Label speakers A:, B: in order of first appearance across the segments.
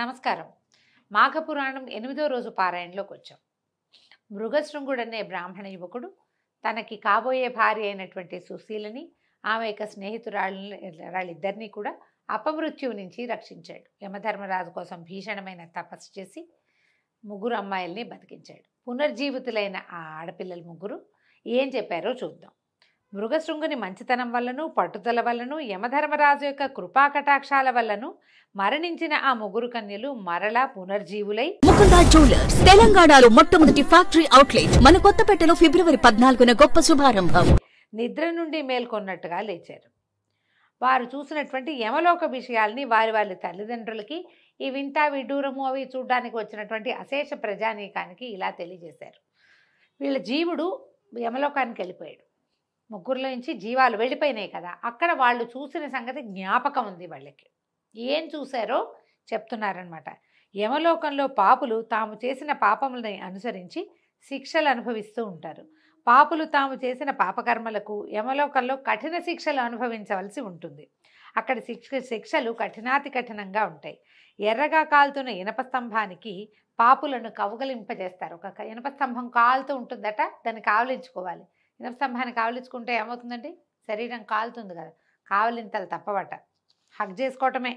A: నమస్కారం మాఘపురాణం ఎనిమిదో రోజు పారాయణలోకి వచ్చాం మృగశృంగుడనే బ్రాహ్మణ యువకుడు తనకి కాబోయే భార్య అయినటువంటి సుశీలని ఆమె యొక్క స్నేహితురాళ్ళని కూడా అపమృత్యువు నుంచి రక్షించాడు యమధర్మరాజు కోసం భీషణమైన తపస్సు చేసి ముగ్గురు అమ్మాయిల్ని బతికించాడు పునర్జీవితులైన ఆ ఆడపిల్లలు ముగ్గురు ఏం చెప్పారో చూద్దాం మృగశృంగుని మంచితనం వల్లనూ పట్టుదల వల్లనూ యమధర్మరాజు యొక్క కృపాకటాక్షాల వల్లను మరణించిన ఆ ముగ్గురు కన్యలు మరలా పునర్జీవులై ముకుందా జ్యువెలర్స్ తెలంగాణలో మొట్టమొదటి ఫ్యాక్టరీ అవుట్లెట్ మన కొత్తపేటలో ఫిబ్రవరి పద్నాలుగున గొప్ప శుభారంభం నిద్ర నుండి మేల్కొన్నట్టుగా లేచారు వారు చూసినటువంటి యమలోక విషయాల్ని వారి వారి తల్లిదండ్రులకి ఈ వింత విడూరము అవి చూడడానికి వచ్చినటువంటి అశేష ప్రజానీకానికి ఇలా తెలియజేశారు వీళ్ళ జీవుడు యమలోకానికి వెళ్ళిపోయాడు ముగ్గురులో నుంచి జీవాలు వెళ్ళిపోయినాయి కదా అక్కడ వాళ్ళు చూసిన సంగతి జ్ఞాపకం ఉంది వాళ్ళకి ఏం చూశారో చెప్తున్నారనమాట యమలోకంలో పాపులు తాము చేసిన పాపములని అనుసరించి శిక్షలు అనుభవిస్తూ ఉంటారు పాపులు తాము చేసిన పాపకర్మలకు యమలోకంలో కఠిన శిక్షలు అనుభవించవలసి ఉంటుంది అక్కడ శిక్ష శిక్షలు కఠినాతి కఠినంగా ఉంటాయి ఎర్రగా కాలుతున్న ఇనప స్తంభానికి పాపులను కౌగలింపజేస్తారు ఒక ఇనప స్తంభం కాలుతూ ఉంటుందట దాన్ని కావలించుకోవాలి ఇంద్రస్తంభాన్ని కావలించుకుంటే ఏమవుతుందండి శరీరం కాలుతుంది కదా కావలింతలు తప్పబట్ట హగ్ చేసుకోవటమే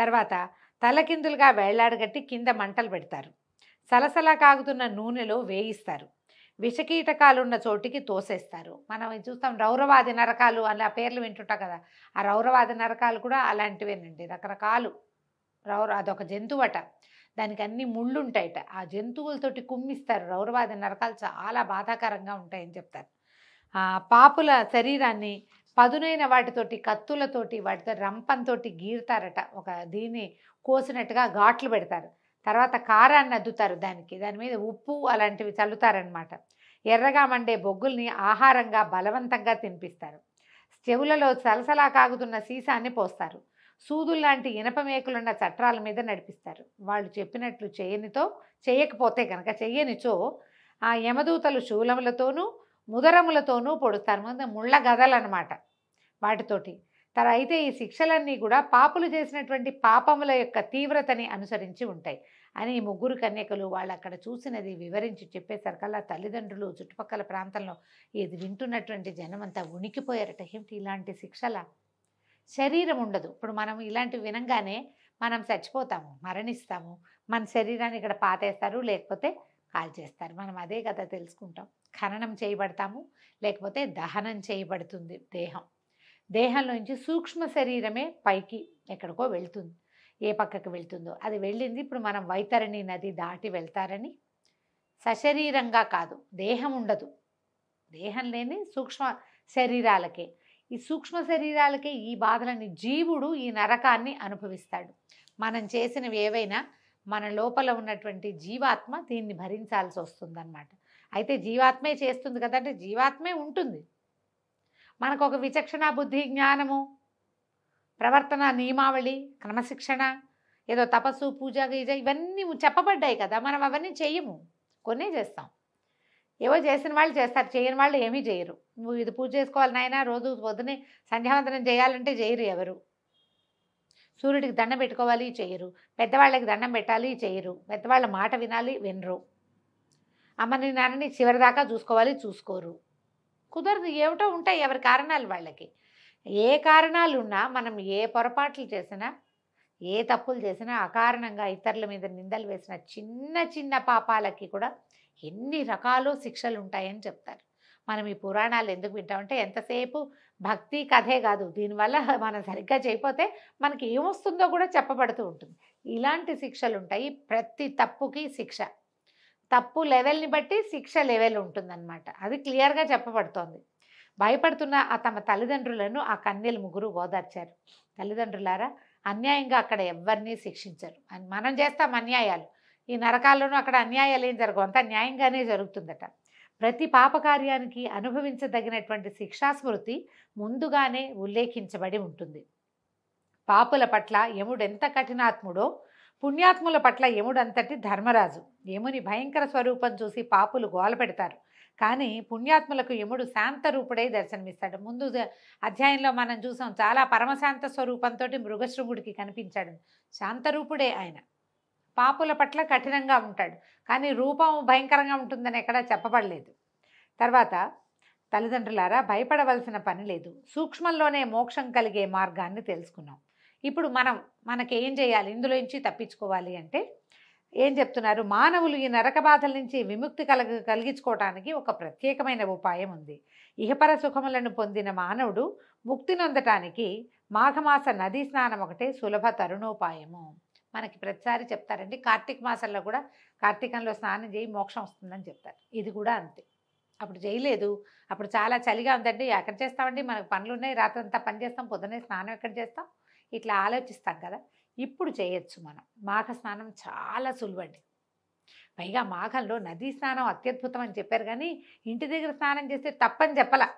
A: తర్వాత తలకిందులుగా వేళ్లాడగట్టి కింద మంటలు పెడతారు సలసలా కాగుతున్న నూనెలో వేయిస్తారు విషకీటకాలున్న చోటికి తోసేస్తారు మనం చూస్తాం రౌరవాది నరకాలు అని ఆ పేర్లు వింటుంటాం కదా ఆ రౌరవాది నరకాలు కూడా అలాంటివేనండి రకరకాలు రౌర అదొక జంతువట దానికి అన్ని ముళ్ళు ఉంటాయట ఆ జంతువులతోటి కుమ్మిస్తారు రౌరవాది నరకాలు చాలా బాధాకరంగా ఉంటాయని చెప్తారు పాపుల శరీరాన్ని పదునైన వాటితోటి కత్తులతోటి వాటితో రంపంతోటి గీరుతారట ఒక దీన్ని కోసినట్టుగా ఘాట్లు పెడతారు తర్వాత కారాన్ని అద్దుతారు దానికి దాని మీద ఉప్పు అలాంటివి చల్లుతారనమాట ఎర్రగా మండే బొగ్గుల్ని ఆహారంగా బలవంతంగా తినిపిస్తారు చెవులలో సలసలా కాగుతున్న సీసాన్ని పోస్తారు సూదుల్లాంటి ఇనప మేకులున్న చట్రాల మీద నడిపిస్తారు వాళ్ళు చెప్పినట్లు చేయనితో చేయకపోతే కనుక చెయ్యనిచో ఆ యమదూతలు శూలములతోనూ ముదరములతోనూ పొడుస్తారు ముందు ముళ్ళ గదలన్నమాట వాటితోటి తర అయితే ఈ శిక్షలన్నీ కూడా పాపులు చేసినటువంటి పాపముల యొక్క తీవ్రతని అనుసరించి ఉంటాయి అని ముగ్గురు కన్యకలు వాళ్ళు అక్కడ చూసినది వివరించి చెప్పేసరికల్లా తల్లిదండ్రులు చుట్టుపక్కల ప్రాంతంలో ఇది వింటున్నటువంటి జనమంతా ఉనికిపోయారట ఏమిటి ఇలాంటి శిక్షల శరీరం ఉండదు ఇప్పుడు మనం ఇలాంటివి వినంగానే మనం చచ్చిపోతాము మరణిస్తాము మన శరీరాన్ని ఇక్కడ పాతేస్తారు లేకపోతే కాల్ చేస్తారు మనం అదే కథ తెలుసుకుంటాం ఖననం చేయబడతాము లేకపోతే దహనం చేయబడుతుంది దేహం దేహంలోంచి సూక్ష్మ శరీరమే పైకి ఎక్కడికో వెళ్తుంది ఏ పక్కకు వెళ్తుందో అది వెళ్ళింది ఇప్పుడు మనం వైతరణి నది దాటి వెళ్తారని సశరీరంగా కాదు దేహం ఉండదు దేహం లేని సూక్ష్మ శరీరాలకే ఈ సూక్ష్మ శరీరాలకే ఈ బాధలని జీవుడు ఈ నరకాన్ని అనుభవిస్తాడు మనం చేసినవి ఏవైనా మన లోపల ఉన్నటువంటి జీవాత్మ దీన్ని భరించాల్సి వస్తుందన్నమాట అయితే జీవాత్మే చేస్తుంది కదంటే జీవాత్మే ఉంటుంది మనకు ఒక విచక్షణ బుద్ధి జ్ఞానము ప్రవర్తన నియమావళి క్రమశిక్షణ ఏదో తపస్సు పూజ గీజ ఇవన్నీ చెప్పబడ్డాయి కదా మనం అవన్నీ చేయము కొన్ని చేస్తాం ఏవో చేసిన వాళ్ళు చేస్తారు చేయని వాళ్ళు ఏమీ చేయరు నువ్వు ఇది పూజ చేసుకోవాలి నాయన రోజు పొద్దునే సంధ్యావందనం చేయాలంటే చేయరు ఎవరు సూర్యుడికి దండం పెట్టుకోవాలి చేయరు పెద్దవాళ్ళకి దండం పెట్టాలి చేయరు పెద్దవాళ్ళ మాట వినాలి వినరు అమ్మని నాన్నని చివరిదాకా చూసుకోవాలి చూసుకోరు కుదరదు ఏమిటో ఉంటాయి ఎవరి కారణాలు వాళ్ళకి ఏ కారణాలు ఉన్నా మనం ఏ పొరపాట్లు చేసినా ఏ తప్పులు చేసినా అకారణంగా ఇతరుల మీద నిందలు వేసిన చిన్న చిన్న పాపాలకి కూడా ఎన్ని రకాలు శిక్షలు ఉంటాయని చెప్తారు మనం ఈ పురాణాలు ఎందుకు వింటామంటే ఎంతసేపు భక్తి కథే కాదు దీనివల్ల మనం సరిగ్గా చేయకపోతే మనకి ఏమొస్తుందో కూడా చెప్పబడుతూ ఉంటుంది ఇలాంటి శిక్షలు ఉంటాయి ప్రతి తప్పుకి శిక్ష తప్పు లెవెల్ని బట్టి శిక్ష లెవెల్ ఉంటుందన్నమాట అది క్లియర్గా చెప్పబడుతోంది భయపడుతున్న ఆ తమ తల్లిదండ్రులను ఆ కన్యలు ముగ్గురు ఓదార్చారు తల్లిదండ్రులారా అన్యాయంగా అక్కడ ఎవరిని శిక్షించరు మనం చేస్తాం అన్యాయాలు ఈ నరకాల్లోనూ అక్కడ అన్యాయాలు ఏం జరగవు అంతా న్యాయంగానే జరుగుతుందట ప్రతి పాపకార్యానికి అనుభవించదగినటువంటి శిక్షాస్మృతి ముందుగానే ఉల్లేఖించబడి ఉంటుంది పాపుల పట్ల యముడెంత కఠినాత్ముడో పుణ్యాత్ముల పట్ల యముడంతటి ధర్మరాజు యముని భయంకర స్వరూపం చూసి పాపులు గోల పెడతారు కానీ పుణ్యాత్ములకు యముడు శాంత రూపుడై దర్శనమిస్తాడు ముందు అధ్యాయంలో మనం చూసాం చాలా పరమశాంత స్వరూపంతో మృగశృంగుడికి కనిపించాడు శాంతరూపుడే ఆయన పాపుల పట్ల కఠినంగా ఉంటాడు కానీ రూపం భయంకరంగా ఉంటుందని ఎక్కడా చెప్పబడలేదు తర్వాత తల్లిదండ్రులారా భయపడవలసిన పని లేదు సూక్ష్మంలోనే మోక్షం కలిగే మార్గాన్ని తెలుసుకున్నాం ఇప్పుడు మనం మనకి ఏం చేయాలి ఇందులోంచి తప్పించుకోవాలి అంటే ఏం చెప్తున్నారు మానవులు ఈ నరక బాధల నుంచి విముక్తి కలగ కలిగించుకోవటానికి ఒక ప్రత్యేకమైన ఉపాయం ఉంది ఇహపర సుఖములను పొందిన మానవుడు ముక్తి నొందటానికి మాఘమాస నదీ స్నానం ఒకటే సులభ తరుణోపాయము మనకి ప్రతిసారి చెప్తారండి కార్తీక మాసంలో కూడా కార్తీకంలో స్నానం చేయి మోక్షం వస్తుందని చెప్తారు ఇది కూడా అంతే అప్పుడు చేయలేదు అప్పుడు చాలా చలిగా ఉందండి ఎక్కడ చేస్తామండి మనకు పనులు ఉన్నాయి రాత్రి అంతా పని చేస్తాం పొద్దున్నే స్నానం ఎక్కడ చేస్తాం ఇట్లా ఆలోచిస్తాం కదా ఇప్పుడు చేయొచ్చు మనం మాఘ స్నానం చాలా సులువండి పైగా మాఘంలో నదీ స్నానం అత్యద్భుతం అని చెప్పారు కానీ ఇంటి దగ్గర స్నానం చేస్తే తప్పని చెప్పలా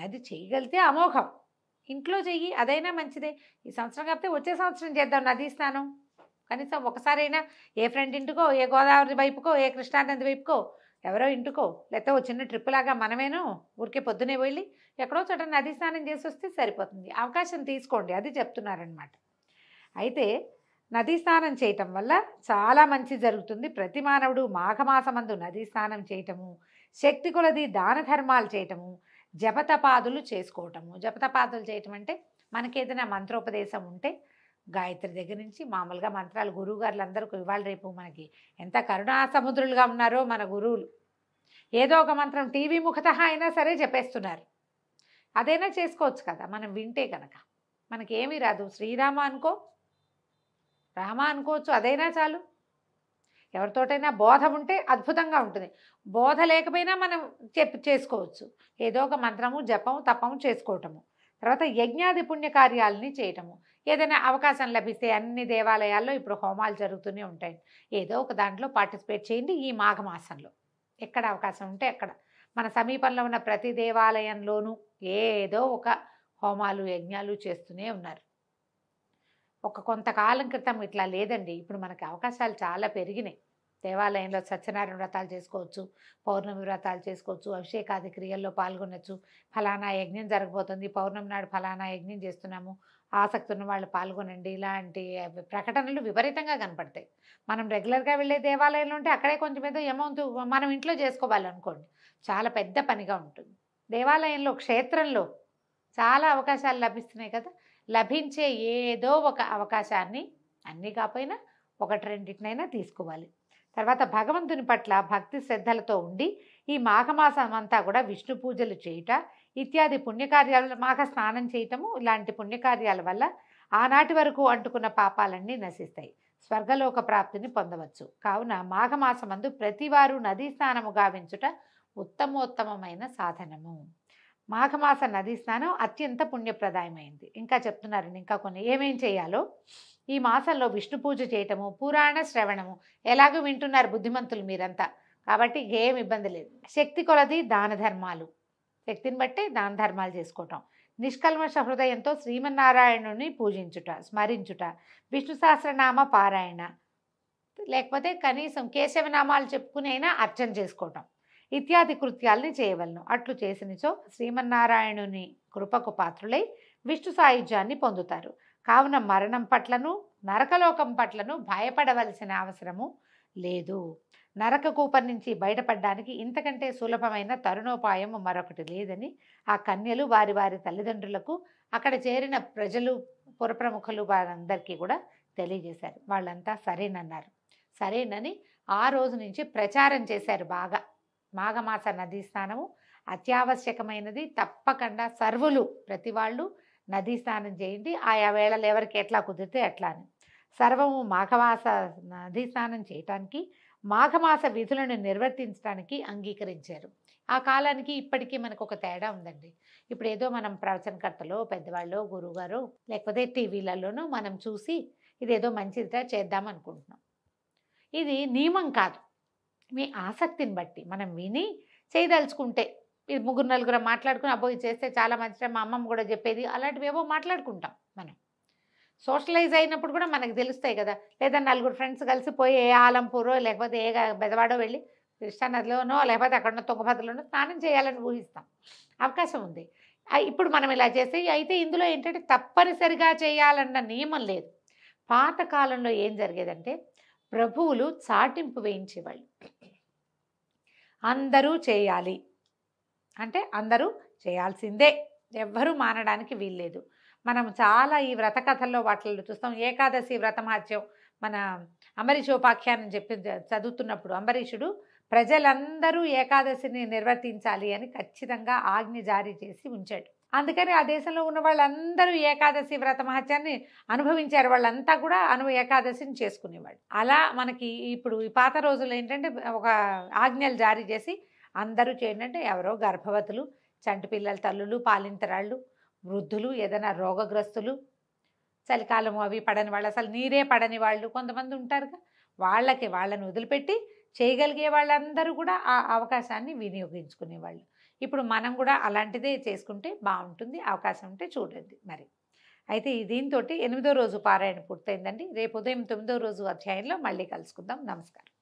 A: నది చేయగలిగితే అమోఘం ఇంట్లో చెయ్యి అదైనా మంచిదే ఈ సంవత్సరం కాకపోతే వచ్చే సంవత్సరం చేద్దాం నది స్నానం కనీసం ఒకసారైనా ఏ ఫ్రెండ్ ఇంటికో ఏ గోదావరి వైపుకో ఏ కృష్ణానది వైపుకో ఎవరో ఇంటికో లేకపోతే ఓ చిన్న ట్రిప్ లాగా మనమేనో ఊరికే పొద్దునే వెళ్ళి ఎక్కడో చోట నది స్నానం చేసి వస్తే సరిపోతుంది అవకాశం తీసుకోండి అది చెప్తున్నారనమాట అయితే నదీ స్నానం చేయటం వల్ల చాలా మంచి జరుగుతుంది ప్రతి మానవుడు మాఘమాసమందు నదీ స్నానం చేయటము శక్తి కొలది దాన ధర్మాలు చేయటము జపతపాదులు చేసుకోవటము జపతపాదులు చేయటం అంటే మనకి ఏదైనా మంత్రోపదేశం ఉంటే గాయత్రి దగ్గర నుంచి మామూలుగా మంత్రాలు గురువు గారులందరూ ఇవాళ రేపు మనకి ఎంత కరుణా సముద్రులుగా ఉన్నారో మన గురువులు ఏదో ఒక మంత్రం టీవీ ముఖత అయినా సరే చెప్పేస్తున్నారు అదైనా చేసుకోవచ్చు కదా మనం వింటే కనుక మనకేమీ రాదు శ్రీరామ అనుకో రామ అనుకోవచ్చు అదైనా చాలు ఎవరితోటైనా బోధ ఉంటే అద్భుతంగా ఉంటుంది బోధ లేకపోయినా మనం చెప్ చేసుకోవచ్చు ఏదో ఒక మంత్రము జపము తపము చేసుకోవటము తర్వాత యజ్ఞాది పుణ్యకార్యాలని చేయటము ఏదైనా అవకాశం లభిస్తే అన్ని దేవాలయాల్లో ఇప్పుడు హోమాలు జరుగుతూనే ఉంటాయి ఏదో ఒక దాంట్లో పార్టిసిపేట్ చేయండి ఈ మాఘమాసంలో ఎక్కడ అవకాశం ఉంటే అక్కడ మన సమీపంలో ఉన్న ప్రతి దేవాలయంలోనూ ఏదో ఒక హోమాలు యజ్ఞాలు చేస్తూనే ఉన్నారు ఒక కొంతకాలం క్రితం ఇట్లా లేదండి ఇప్పుడు మనకి అవకాశాలు చాలా పెరిగినాయి దేవాలయంలో సత్యనారాయణ వ్రతాలు చేసుకోవచ్చు పౌర్ణమి వ్రతాలు చేసుకోవచ్చు అభిషేకాది క్రియల్లో పాల్గొనొచ్చు ఫలానా యజ్ఞం జరగబోతుంది పౌర్ణమి నాడు ఫలానా యజ్ఞం చేస్తున్నాము ఆసక్తి ఉన్న వాళ్ళు పాల్గొనండి ఇలాంటి ప్రకటనలు విపరీతంగా కనపడతాయి మనం రెగ్యులర్గా వెళ్ళే దేవాలయంలో ఉంటే అక్కడే కొంచెం ఏదో అమౌంట్ మనం ఇంట్లో చేసుకోవాలనుకోండి చాలా పెద్ద పనిగా ఉంటుంది దేవాలయంలో క్షేత్రంలో చాలా అవకాశాలు లభిస్తున్నాయి కదా లభించే ఏదో ఒక అవకాశాన్ని అన్నీ కాకపోయినా ఒకటి రెండింటినైనా తీసుకోవాలి తర్వాత భగవంతుని పట్ల భక్తి శ్రద్ధలతో ఉండి ఈ మాఘమాసం అంతా కూడా విష్ణు పూజలు చేయుట ఇత్యాది పుణ్యకార్యాల మాఘ స్నానం చేయటము ఇలాంటి పుణ్యకార్యాల వల్ల ఆనాటి వరకు అంటుకున్న పాపాలన్నీ నశిస్తాయి స్వర్గలోక ప్రాప్తిని పొందవచ్చు కావున మాఘమాసమందు ప్రతివారు నదీ స్నానము గావించుట ఉత్తమోత్తమైన సాధనము మాఘమాస నదీ స్నానం అత్యంత పుణ్యప్రదాయమైంది ఇంకా చెప్తున్నారండి ఇంకా కొన్ని ఏమేం చేయాలో ఈ మాసంలో విష్ణు పూజ చేయటము పురాణ శ్రవణము ఎలాగూ వింటున్నారు బుద్ధిమంతులు మీరంతా కాబట్టి ఏం ఇబ్బంది లేదు శక్తి కొలది దాన ధర్మాలు శక్తిని బట్టే దాన ధర్మాలు చేసుకోవటం నిష్కల్మష హృదయంతో శ్రీమన్నారాయణుని పూజించుట స్మరించుట విష్ణు సహస్రనామ పారాయణ లేకపోతే కనీసం కేశవనామాలు చెప్పుకునైనా అర్చన చేసుకోవటం ఇత్యాది కృత్యాల్ని చేయవలను అట్లు చేసినచో శ్రీమన్నారాయణుని కృపకు పాత్రులై విష్ణు సాయుధ్యాన్ని పొందుతారు కావున మరణం పట్లను నరకలోకం పట్లను భయపడవలసిన అవసరము లేదు నరక కూపం నుంచి బయటపడడానికి ఇంతకంటే సులభమైన తరుణోపాయం మరొకటి లేదని ఆ కన్యలు వారి వారి తల్లిదండ్రులకు అక్కడ చేరిన ప్రజలు పురప్రముఖులు వారందరికీ కూడా తెలియజేశారు వాళ్ళంతా సరేనన్నారు సరేనని ఆ రోజు నుంచి ప్రచారం చేశారు బాగా మాఘమాస నదీ స్నానము అత్యావశ్యకమైనది తప్పకుండా సర్వులు ప్రతి వాళ్ళు నదీ స్నానం చేయండి ఆయా వేళలు ఎవరికి ఎట్లా కుదిరితే అట్లా అని సర్వము మాఘమాస నదీ స్నానం చేయటానికి మాఘమాస విధులను నిర్వర్తించడానికి అంగీకరించారు ఆ కాలానికి ఇప్పటికీ మనకు ఒక తేడా ఉందండి ఇప్పుడు ఏదో మనం ప్రవచనకర్తలో పెద్దవాళ్ళు గురువుగారు లేకపోతే టీవీలలోనూ మనం చూసి ఇదేదో మంచిదిగా చేద్దాం అనుకుంటున్నాం ఇది నియమం కాదు మీ ఆసక్తిని బట్టి మనం విని చేయదలుచుకుంటే ఇది ముగ్గురు నలుగురు మాట్లాడుకుని ఇది చేస్తే చాలా మంచిగా మా అమ్మమ్మ కూడా చెప్పేది అలాంటివి ఏవో మాట్లాడుకుంటాం మనం సోషలైజ్ అయినప్పుడు కూడా మనకు తెలుస్తాయి కదా లేదా నలుగురు ఫ్రెండ్స్ కలిసి పోయి ఏ ఆలంపూరో లేకపోతే ఏ బెదవాడో వెళ్ళి కృష్ణానదిలోనో లేకపోతే అక్కడ తుంగభద్రలోనో స్నానం చేయాలని ఊహిస్తాం అవకాశం ఉంది ఇప్పుడు మనం ఇలా చేస్తే అయితే ఇందులో ఏంటంటే తప్పనిసరిగా చేయాలన్న నియమం లేదు పాతకాలంలో ఏం జరిగేదంటే ప్రభువులు చాటింపు వేయించేవాళ్ళు అందరూ చేయాలి అంటే అందరూ చేయాల్సిందే ఎవ్వరూ మానడానికి వీల్లేదు మనం చాలా ఈ వ్రత కథల్లో వాటిల్లో చూస్తాం ఏకాదశి వ్రతమహత్యం మన ఉపాఖ్యానం చెప్పి చదువుతున్నప్పుడు అంబరీషుడు ప్రజలందరూ ఏకాదశిని నిర్వర్తించాలి అని ఖచ్చితంగా ఆజ్ఞ జారీ చేసి ఉంచాడు అందుకని ఆ దేశంలో ఉన్న వాళ్ళందరూ ఏకాదశి వ్రత మహత్యాన్ని అనుభవించారు వాళ్ళంతా కూడా అను ఏకాదశిని చేసుకునేవాళ్ళు అలా మనకి ఇప్పుడు ఈ పాత రోజుల్లో ఏంటంటే ఒక ఆజ్ఞలు జారీ చేసి అందరూ ఏంటంటే ఎవరో గర్భవతులు చంటి పిల్లల తల్లులు పాలింతరాళ్ళు వృద్ధులు ఏదైనా రోగగ్రస్తులు చలికాలం అవి పడని వాళ్ళు అసలు నీరే పడని వాళ్ళు కొంతమంది ఉంటారుగా వాళ్ళకి వాళ్ళని వదిలిపెట్టి చేయగలిగే వాళ్ళందరూ కూడా ఆ అవకాశాన్ని వినియోగించుకునేవాళ్ళు ఇప్పుడు మనం కూడా అలాంటిదే చేసుకుంటే బాగుంటుంది అవకాశం ఉంటే చూడండి మరి అయితే దీంతో ఎనిమిదో రోజు పారాయణ పూర్తయిందండి రేపు ఉదయం తొమ్మిదో రోజు అధ్యాయంలో మళ్ళీ కలుసుకుందాం నమస్కారం